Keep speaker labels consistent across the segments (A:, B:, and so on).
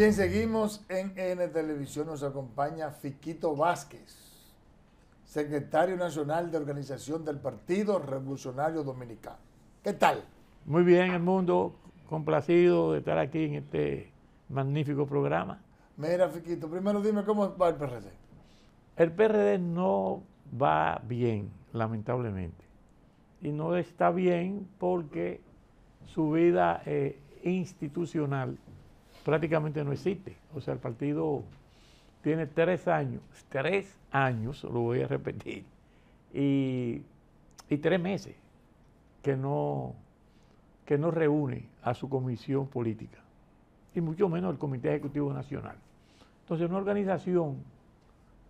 A: Bien, seguimos en N Televisión. Nos acompaña Fiquito Vázquez, secretario nacional de organización del Partido Revolucionario Dominicano. ¿Qué tal? Muy bien, el mundo. Complacido de estar aquí en este magnífico programa. Mira, Fiquito, primero dime cómo va el PRD. El PRD no va bien, lamentablemente. Y no está bien porque su vida eh, institucional prácticamente no existe. O sea, el partido tiene tres años, tres años, lo voy a repetir, y, y tres meses que no, que no reúne a su comisión política, y mucho menos el Comité Ejecutivo Nacional. Entonces, una organización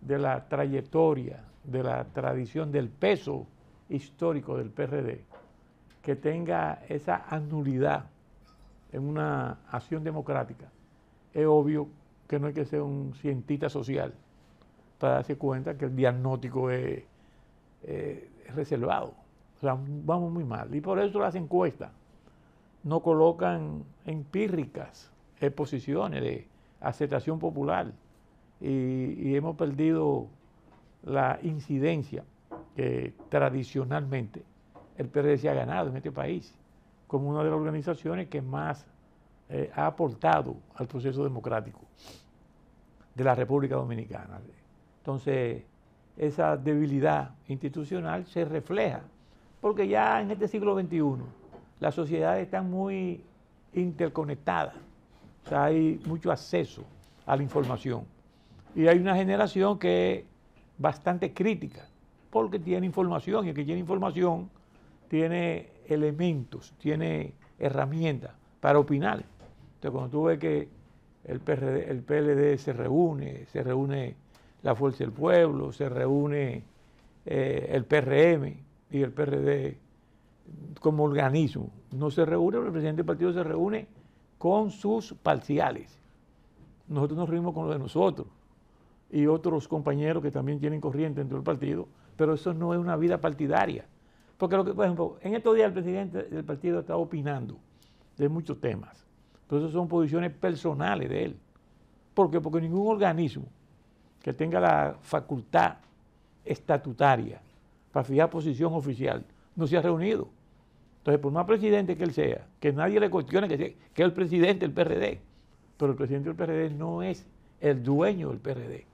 A: de la trayectoria, de la tradición, del peso histórico del PRD, que tenga esa anulidad en una acción democrática, es obvio que no hay que ser un cientista social para darse cuenta que el diagnóstico es, eh, reservado. O sea, vamos muy mal. Y por eso las encuestas no colocan empíricas exposiciones de aceptación popular y, hemos perdido la incidencia que tradicionalmente el PRD se ha ganado en este país como una de las organizaciones que más eh, ha aportado al proceso democrático de la República Dominicana. Entonces, esa debilidad institucional se refleja, porque ya en este siglo XXI las sociedades están muy interconectadas, hay mucho acceso a la información. Y hay una generación que es bastante crítica, porque tiene información, y el que tiene información tiene elementos, tiene herramientas para opinar. Entonces, cuando tú ves que el, PLD se reúne, se reúne la Fuerza del Pueblo, se reúne eh, el PRM y el PRD como organismo, no se reúne, el presidente del partido se reúne con sus parciales. Nosotros nos reunimos con los de nosotros y otros compañeros que también tienen corriente dentro del partido, pero eso no es una vida partidaria. Porque, lo que, por ejemplo, en estos días el presidente del partido está opinando de muchos temas. Entonces son posiciones personales de él. ¿Por qué? Porque ningún organismo que tenga la facultad estatutaria para fijar posición oficial no se ha reunido. Entonces, por más presidente que él sea, que nadie le cuestione que, que es el presidente del PRD, pero el presidente del PRD no es el dueño del PRD.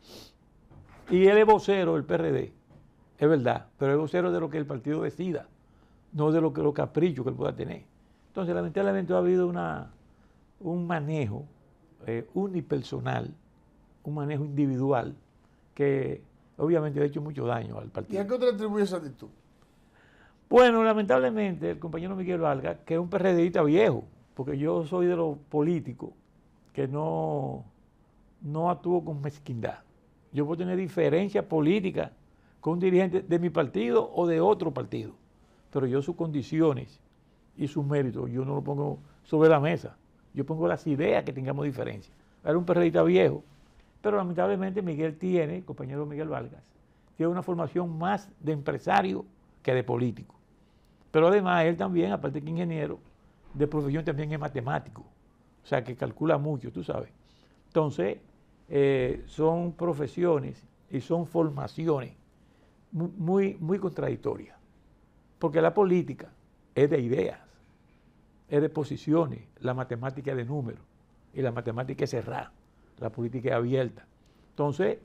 A: Y él es vocero del PRD, es verdad, pero es vocero de lo que el partido decida, no de lo que los caprichos que él pueda tener. Entonces, lamentablemente ha habido una un manejo eh, unipersonal, un manejo individual, que obviamente ha hecho mucho daño al partido. ¿Y a qué otra atribuye esa actitud? Bueno, lamentablemente, el compañero Miguel Valga, que es un PRDista viejo, porque yo soy de los políticos que no, no actúo con mezquindad. Yo puedo tener diferencia política con un dirigente de mi partido o de otro partido, pero yo sus condiciones y sus méritos, yo no lo pongo sobre la mesa. Yo pongo las ideas que tengamos diferencia. Era un perredita viejo, pero lamentablemente Miguel tiene, compañero Miguel Vargas, tiene una formación más de empresario que de político. Pero además él también, aparte que ingeniero, de profesión también es matemático. O sea, que calcula mucho, tú sabes. Entonces, eh, son profesiones y son formaciones muy, muy contradictorias. Porque la política es de ideas es de posiciones, la matemática es de números y la matemática es cerrada, la política es abierta. Entonces,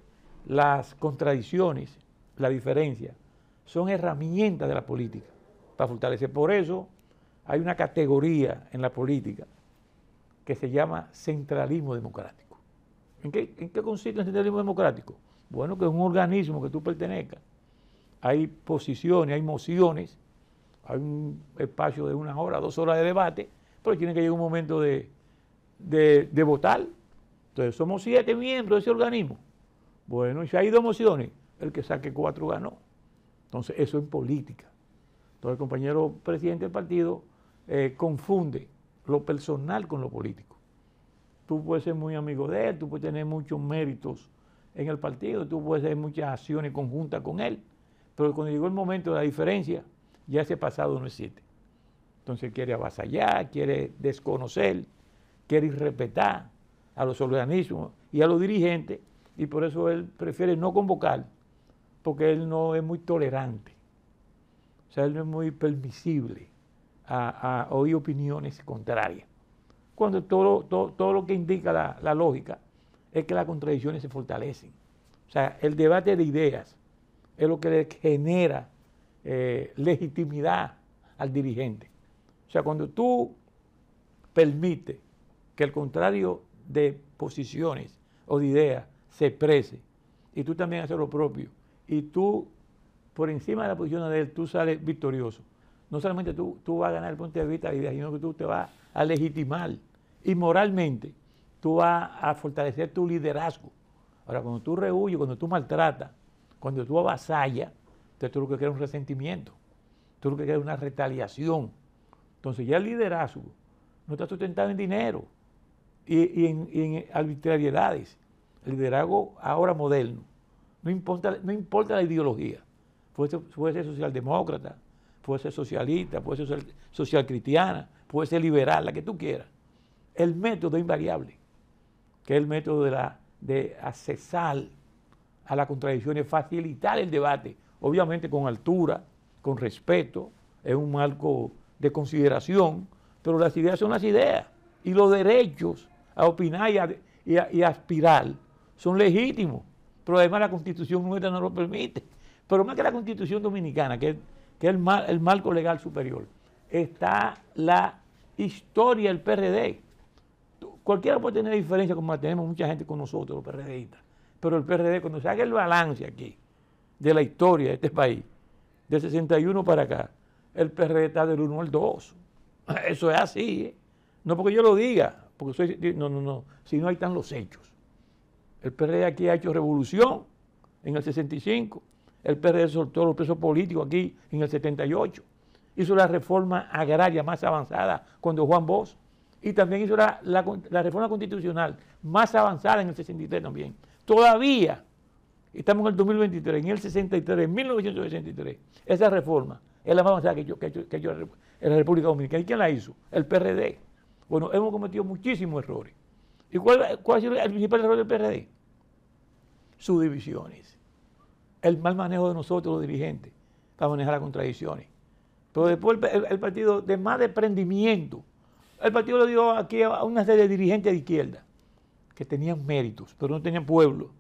A: las contradicciones, la diferencia, son herramientas de la política para fortalecer. Por eso hay una categoría en la política que se llama centralismo democrático. ¿En qué, en qué consiste el centralismo democrático? Bueno, que es un organismo que tú pertenezcas. Hay posiciones, hay mociones hay un espacio de una hora, dos horas de debate, pero tiene que llegar un momento de, votar. Entonces somos siete miembros de ese organismo. Bueno, y si hay dos mociones, el que saque cuatro ganó. Entonces eso es política. Entonces el compañero presidente del partido eh, confunde lo personal con lo político. Tú puedes ser muy amigo de él, tú puedes tener muchos méritos en el partido, tú puedes hacer muchas acciones conjuntas con él, pero cuando llegó el momento de la diferencia, ya ese pasado no existe. Entonces quiere avasallar, quiere desconocer, quiere irrespetar a los organismos y a los dirigentes, y por eso él prefiere no convocar, porque él no es muy tolerante, o sea, él no es muy permisible a, oír opiniones contrarias, cuando todo, todo, lo que indica la, la lógica es que las contradicciones se fortalecen. O sea, el debate de ideas es lo que le genera eh, legitimidad al dirigente. O sea, cuando tú permites que el contrario de posiciones o de ideas se exprese y tú también haces lo propio y tú por encima de la posición de él tú sales victorioso. No solamente tú, tú vas a ganar el punto de vista de sino que tú te vas a legitimar y moralmente tú vas a fortalecer tu liderazgo. Ahora, cuando tú rehuyes, cuando tú maltratas, cuando tú avasallas, tú lo que quieres un resentimiento, tú lo que quieres una retaliación. Entonces ya el liderazgo no está sustentado en dinero y, en, arbitrariedades. El liderazgo ahora moderno, no importa, no importa la ideología, puede ser, socialdemócrata, puede ser socialista, puede ser social cristiana, puede ser liberal, la que tú quieras. El método invariable, que es el método de, la, de accesar a la contradicción facilitar el debate, obviamente con altura, con respeto, es un marco de consideración, pero las ideas son las ideas y los derechos a opinar y, a, aspirar son legítimos, pero además la constitución nuestra no lo permite. Pero más que la constitución dominicana, que, es el, el marco legal superior, está la historia del PRD. Cualquiera puede tener diferencia como la tenemos mucha gente con nosotros, los PRDistas pero el PRD, cuando se haga el balance aquí de la historia de este país, del 61 para acá, el PRD está del 1 al 2. Eso es así. ¿eh? No porque yo lo diga, porque soy. No, no, no. Si no, ahí están los hechos. El PRD aquí ha hecho revolución en el 65. El PRD soltó los presos políticos aquí en el 78. Hizo la reforma agraria más avanzada cuando Juan Bosch. Y también hizo la, la reforma constitucional más avanzada en el 63 también. Todavía estamos en el 2023, en el 63, en 1983, Esa reforma es la más avanzada que que, en la República Dominicana. ¿Y quién la hizo? El PRD. Bueno, hemos cometido muchísimos errores. ¿Y cuál, ha sido el principal error del PRD? Sus divisiones. El mal manejo de nosotros, los dirigentes, para manejar las contradicciones. Pero después el, partido de más desprendimiento. El partido le dio aquí a una serie de dirigentes de izquierda que tenían méritos, pero no tenían pueblo.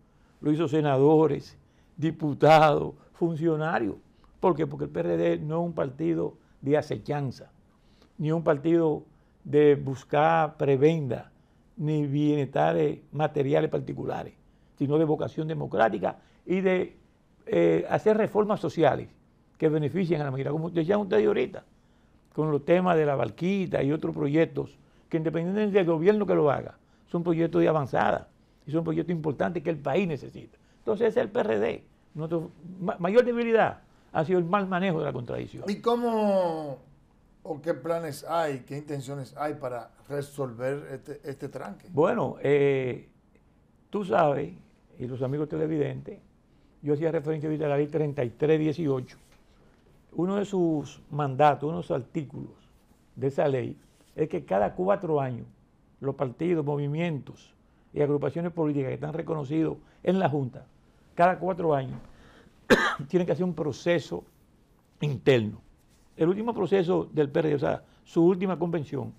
A: Lo hizo senadores, diputados, funcionarios. ¿Por qué? Porque el PRD no es un partido de acechanza, ni un partido de buscar prebenda, ni de materiales particulares, sino de vocación democrática y de eh, hacer reformas sociales que beneficien a la mayoría. Como decían ustedes ahorita, con los temas de la barquita y otros proyectos, que independientemente del gobierno que lo haga, un proyecto de avanzada Es un proyecto importante que el país necesita. Entonces es el PRD. Nuestra mayor debilidad ha sido el mal manejo de la contradicción. ¿Y cómo o qué planes hay, qué intenciones hay para resolver este, este tranque? Bueno, eh, tú sabes, y los amigos televidentes, yo hacía referencia a la ley 3318. Uno de sus mandatos, uno de sus artículos de esa ley, es que cada cuatro años los partidos, movimientos y agrupaciones políticas que están reconocidos en la Junta, cada cuatro años, tienen que hacer un proceso interno. El último proceso del PRD, o sea, su última convención,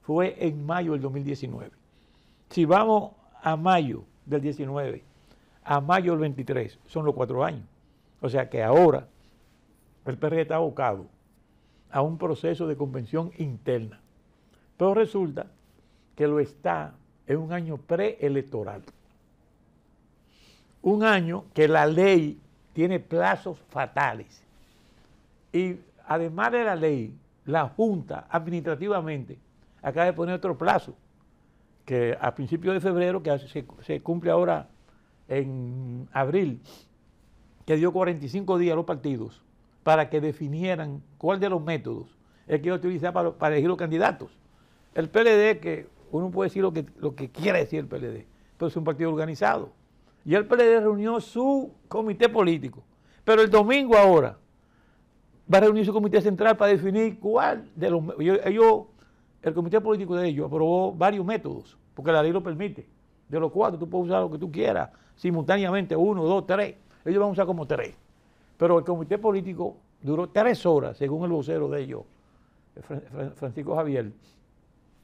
A: fue en mayo del 2019. Si vamos a mayo del 19, a mayo del 23, son los cuatro años. O sea que ahora el PRD está abocado a un proceso de convención interna. Pero resulta que lo está en un año preelectoral. Un año que la ley tiene plazos fatales. Y además de la ley, la Junta administrativamente acaba de poner otro plazo, que a principios de febrero, que se, cumple ahora en abril, que dio 45 días a los partidos para que definieran cuál de los métodos es que iba a utilizar para, para elegir los candidatos. El PLD, que uno puede decir lo que, lo que quiere decir el PLD, pero es un partido organizado. Y el PLD reunió su comité político. Pero el domingo ahora va a reunir su comité central para definir cuál de los... Ellos, el comité político de ellos aprobó varios métodos, porque la ley lo permite. De los cuatro, tú puedes usar lo que tú quieras, simultáneamente, uno, dos, tres. Ellos van a usar como tres. Pero el comité político duró tres horas, según el vocero de ellos, Francisco Javier,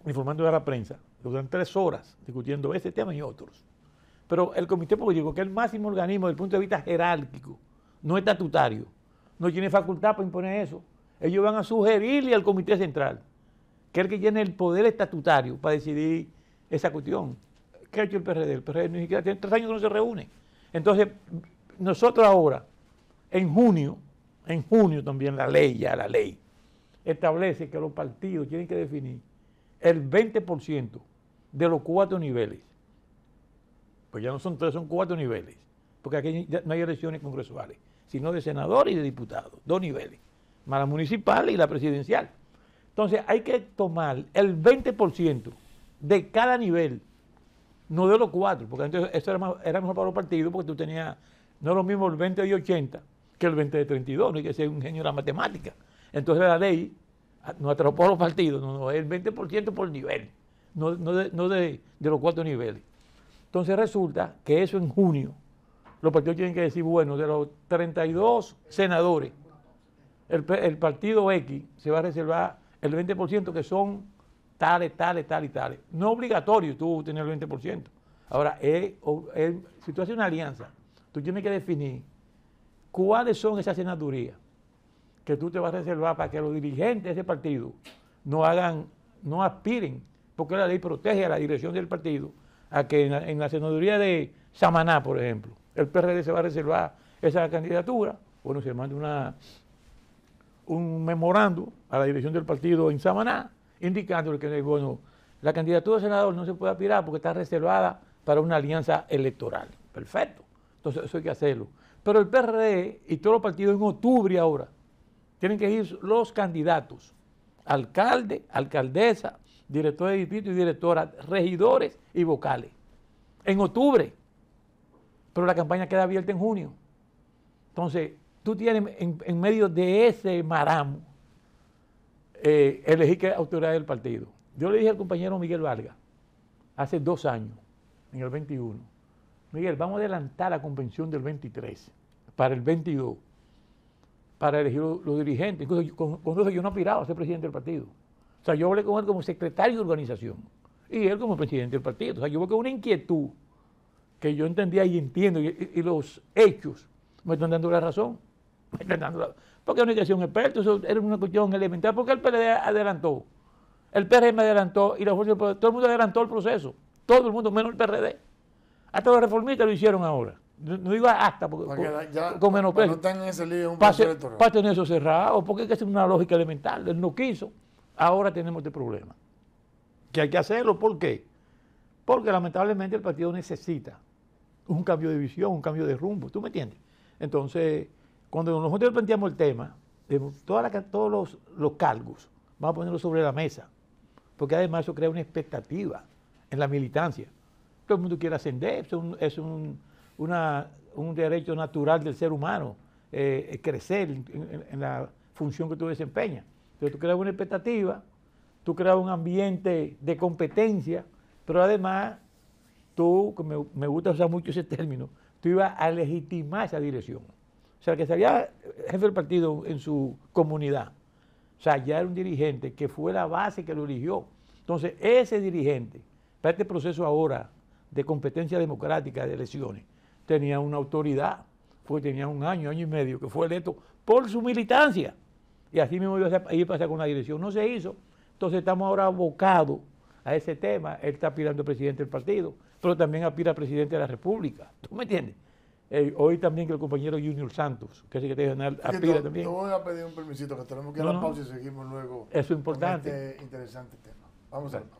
A: informando a la prensa, durante tres horas discutiendo ese tema y otros. Pero el Comité Político, que es el máximo organismo desde el punto de vista jerárquico, no estatutario, no tiene facultad para imponer eso. Ellos van a sugerirle al Comité Central, que es el que tiene el poder estatutario para decidir esa cuestión. ¿Qué ha hecho el PRD? El PRD ni siquiera tiene tres años que no se reúne. Entonces, nosotros ahora, en junio, en junio también la ley, ya la ley, establece que los partidos tienen que definir el 20% de los cuatro niveles. Pues ya no son tres, son cuatro niveles. Porque aquí no hay elecciones congresuales, sino de senadores y de diputados. Dos niveles. Más la municipal y la presidencial. Entonces hay que tomar el 20% de cada nivel, no de los cuatro, porque entonces eso era, más, era mejor para los partidos, porque tú tenías, no es lo mismo el 20 de 80 que el 20 de 32, no hay que ser un genio de la matemática. Entonces la ley no atrapó a los partidos, no, no, el 20% por nivel, no, de, los cuatro niveles. Entonces resulta que eso en junio, los partidos tienen que decir, bueno, de los 32 senadores, el, partido X se va a reservar el 20% que son tales, tales, tales y tales. No es obligatorio tú tener el 20%. Ahora, si tú haces una alianza, tú tienes que definir cuáles son esas senadurías que tú te vas a reservar para que los dirigentes de ese partido no hagan, no aspiren, porque la ley protege a la dirección del partido, a que en la, senaduría de Samaná, por ejemplo, el PRD se va a reservar esa candidatura, bueno, se manda una, un memorando a la dirección del partido en Samaná, indicándole que, la candidatura de senador no se puede aspirar porque está reservada para una alianza electoral. Perfecto. Entonces eso hay que hacerlo. Pero el PRD y todos los partidos en octubre ahora tienen que ir los candidatos, alcalde, alcaldesa, director de distrito y directora, regidores y vocales, en octubre. Pero la campaña queda abierta en junio. Entonces, tú tienes en, medio de ese maramo, eh, elegir que autoridad del partido. Yo le dije al compañero Miguel Vargas, hace dos años, en el 21, Miguel, vamos a adelantar la convención del 23 para el 22 para elegir los, dirigentes. Incluso yo, con, yo no aspiraba a ser presidente del partido. O sea, yo hablé con él como secretario de organización y él como presidente del partido. O sea, yo veo que una inquietud que yo entendía y entiendo y, los hechos me están dando la razón. Me están dando la, porque no hay que ser un experto, era una cuestión elemental, porque el PLD adelantó, el PRM adelantó y la fuerza del poder, todo el mundo adelantó el proceso, todo el mundo menos el PRD. Hasta los reformistas lo hicieron ahora no digo hasta, porque, con menos No en para tener eso cerrado, porque es una lógica elemental. Él no quiso. Ahora tenemos este problema. Que hay que hacerlo, ¿por qué? Porque lamentablemente el partido necesita un cambio de visión, un cambio de rumbo. ¿Tú me entiendes? Entonces, cuando nosotros planteamos el tema, toda la, todos los, los cargos, vamos a ponerlos sobre la mesa. Porque además eso crea una expectativa en la militancia. Todo el mundo quiere ascender, es un una, un derecho natural del ser humano, eh, crecer en, la función que tú desempeñas. Entonces tú creas una expectativa, tú creas un ambiente de competencia, pero además tú, me, gusta usar mucho ese término, tú ibas a legitimar esa dirección. O sea, que sería jefe del partido en su comunidad. O sea, ya era un dirigente que fue la base que lo eligió. Entonces, ese dirigente, para este proceso ahora de competencia democrática, de elecciones, tenía una autoridad, fue tenía un año, año y medio, que fue electo por su militancia. Y así mismo iba a pasar con la dirección. No se hizo. Entonces estamos ahora abocados a ese tema. Él está aspirando a presidente del partido, pero también aspira a presidente de la República. ¿Tú me entiendes? Eh, hoy también que el compañero Junior Santos, que es el secretario general, aspira también. Te voy a pedir un permisito, que tenemos que ir a la pausa y seguimos luego. es importante. Con este interesante tema. Vamos a ver.